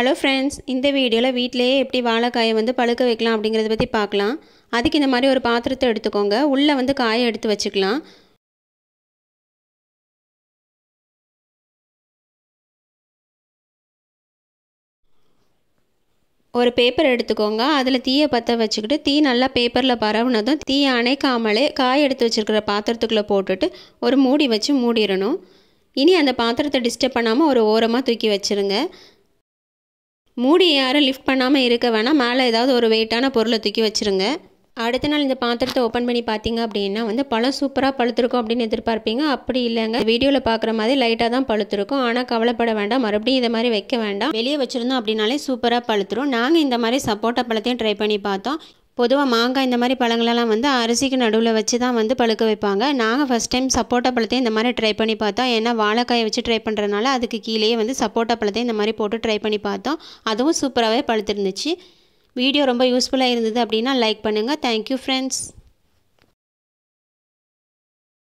hello friends இந்த வீடியோவில் வீட்டிலேயே எப்படி வாழைக்காயை வந்து பழுக்க வைக்கலாம் அப்படிங்கிறத பற்றி பார்க்கலாம் அதுக்கு இந்த மாதிரி ஒரு பாத்திரத்தை எடுத்துக்கோங்க உள்ளே வந்து காயை எடுத்து வச்சுக்கலாம் ஒரு பேப்பர் எடுத்துக்கோங்க அதில் தீயை பற்ற வச்சுக்கிட்டு தீ நல்லா பேப்பரில் பரவுனதும் தீயை அணைக்காமலே காய் எடுத்து வச்சுருக்கிற பாத்திரத்துக்குள்ளே போட்டுட்டு ஒரு மூடி வச்சு மூடிடணும் இனி அந்த பாத்திரத்தை டிஸ்டர்ப் பண்ணாமல் ஒரு ஓரமாக தூக்கி வச்சுருங்க மூடி யாரும் லிஃப்ட் பண்ணாமல் இருக்க வேணால் மேலே ஏதாவது ஒரு வெயிட்டான பொருளை தூக்கி வச்சுருங்க அடுத்த நாள் இந்த பாத்திரத்தை ஓப்பன் பண்ணி பார்த்தீங்க அப்படின்னா வந்து பழம் சூப்பராக பழுத்திருக்கும் அப்படின்னு எதிர்பார்ப்பீங்க அப்படி இல்லைங்க வீடியோவில் பார்க்குற மாதிரி லைட்டாக தான் பழுத்திருக்கும் ஆனால் கவலைப்பட வேண்டாம் மறுபடியும் இதை மாதிரி வைக்க வேண்டாம் வெளியே வச்சுருந்தோம் அப்படின்னாலே சூப்பராக பழுத்துரும் நாங்கள் இந்த மாதிரி சப்போட்டா பழத்தையும் ட்ரை பண்ணி பார்த்தோம் பொதுவாக மாங்காய் இந்த மாதிரி பழங்களெல்லாம் வந்து அரிசிக்கு நடுவில் வச்சு தான் வந்து பழுக்க வைப்பாங்க நாங்கள் ஃபஸ்ட் டைம் சப்போட்டா பழத்தையும் இந்த மாதிரி ட்ரை பண்ணி பார்த்தோம் ஏன்னா வாழைக்காயை வச்சு ட்ரை பண்ணுறதுனால அதுக்கு கீழேயே வந்து சப்போட்டா பழத்தையும் இந்த மாதிரி போட்டு ட்ரை பண்ணி பார்த்தோம் அதுவும் சூப்பராகவே பழுத்திருந்துச்சு வீடியோ ரொம்ப யூஸ்ஃபுல்லாக இருந்தது அப்படின்னா லைக் பண்ணுங்கள் தேங்க்யூ ஃப்ரெண்ட்ஸ்